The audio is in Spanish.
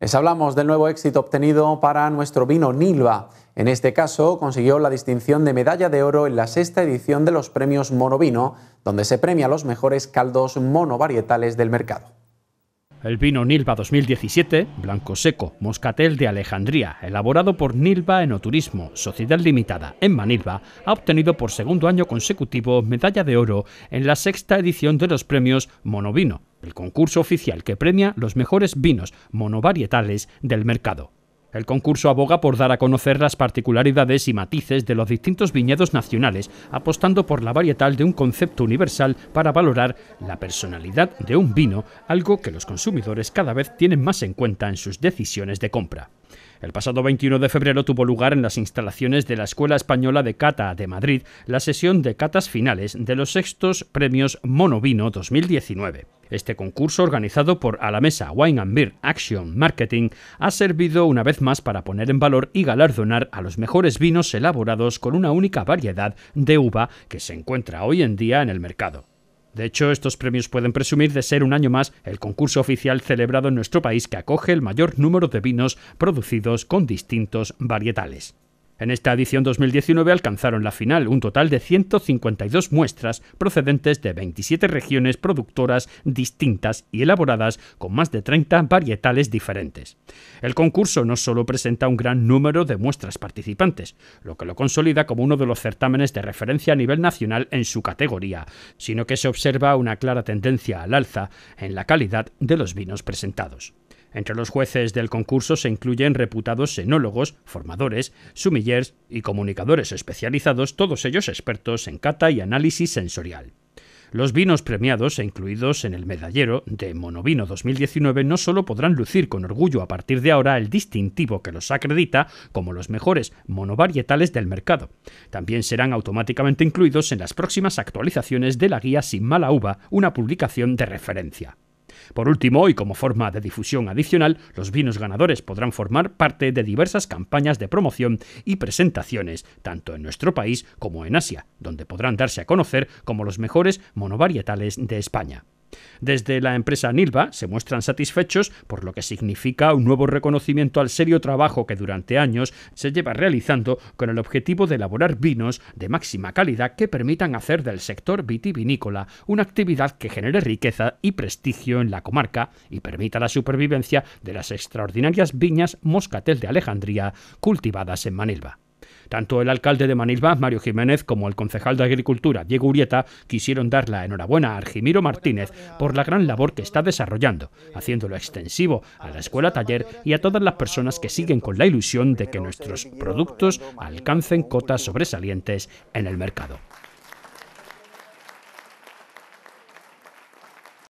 Les hablamos del nuevo éxito obtenido para nuestro vino Nilva. En este caso, consiguió la distinción de medalla de oro en la sexta edición de los premios Monovino, donde se premia los mejores caldos monovarietales del mercado. El vino Nilva 2017, blanco seco, moscatel de Alejandría, elaborado por Nilva Enoturismo, Sociedad Limitada, en Manilva, ha obtenido por segundo año consecutivo medalla de oro en la sexta edición de los premios Monovino, el concurso oficial que premia los mejores vinos monovarietales del mercado. El concurso aboga por dar a conocer las particularidades y matices de los distintos viñedos nacionales, apostando por la varietal de un concepto universal para valorar la personalidad de un vino, algo que los consumidores cada vez tienen más en cuenta en sus decisiones de compra. El pasado 21 de febrero tuvo lugar en las instalaciones de la Escuela Española de Cata de Madrid la sesión de catas finales de los sextos premios Monovino 2019. Este concurso, organizado por mesa Wine and Beer Action Marketing, ha servido una vez más para poner en valor y galardonar a los mejores vinos elaborados con una única variedad de uva que se encuentra hoy en día en el mercado. De hecho, estos premios pueden presumir de ser un año más el concurso oficial celebrado en nuestro país que acoge el mayor número de vinos producidos con distintos varietales. En esta edición 2019 alcanzaron la final un total de 152 muestras procedentes de 27 regiones productoras distintas y elaboradas con más de 30 varietales diferentes. El concurso no solo presenta un gran número de muestras participantes, lo que lo consolida como uno de los certámenes de referencia a nivel nacional en su categoría, sino que se observa una clara tendencia al alza en la calidad de los vinos presentados. Entre los jueces del concurso se incluyen reputados enólogos, formadores, sumillers y comunicadores especializados, todos ellos expertos en cata y análisis sensorial. Los vinos premiados e incluidos en el medallero de Monovino 2019 no solo podrán lucir con orgullo a partir de ahora el distintivo que los acredita como los mejores monovarietales del mercado, también serán automáticamente incluidos en las próximas actualizaciones de la guía Sin mala uva, una publicación de referencia. Por último, y como forma de difusión adicional, los vinos ganadores podrán formar parte de diversas campañas de promoción y presentaciones, tanto en nuestro país como en Asia, donde podrán darse a conocer como los mejores monovarietales de España. Desde la empresa Nilva se muestran satisfechos por lo que significa un nuevo reconocimiento al serio trabajo que durante años se lleva realizando con el objetivo de elaborar vinos de máxima calidad que permitan hacer del sector vitivinícola una actividad que genere riqueza y prestigio en la comarca y permita la supervivencia de las extraordinarias viñas Moscatel de Alejandría cultivadas en Manilva. Tanto el alcalde de Manilva, Mario Jiménez, como el concejal de Agricultura, Diego Urieta, quisieron dar la enhorabuena a Argimiro Martínez por la gran labor que está desarrollando, haciéndolo extensivo a la escuela taller y a todas las personas que siguen con la ilusión de que nuestros productos alcancen cotas sobresalientes en el mercado.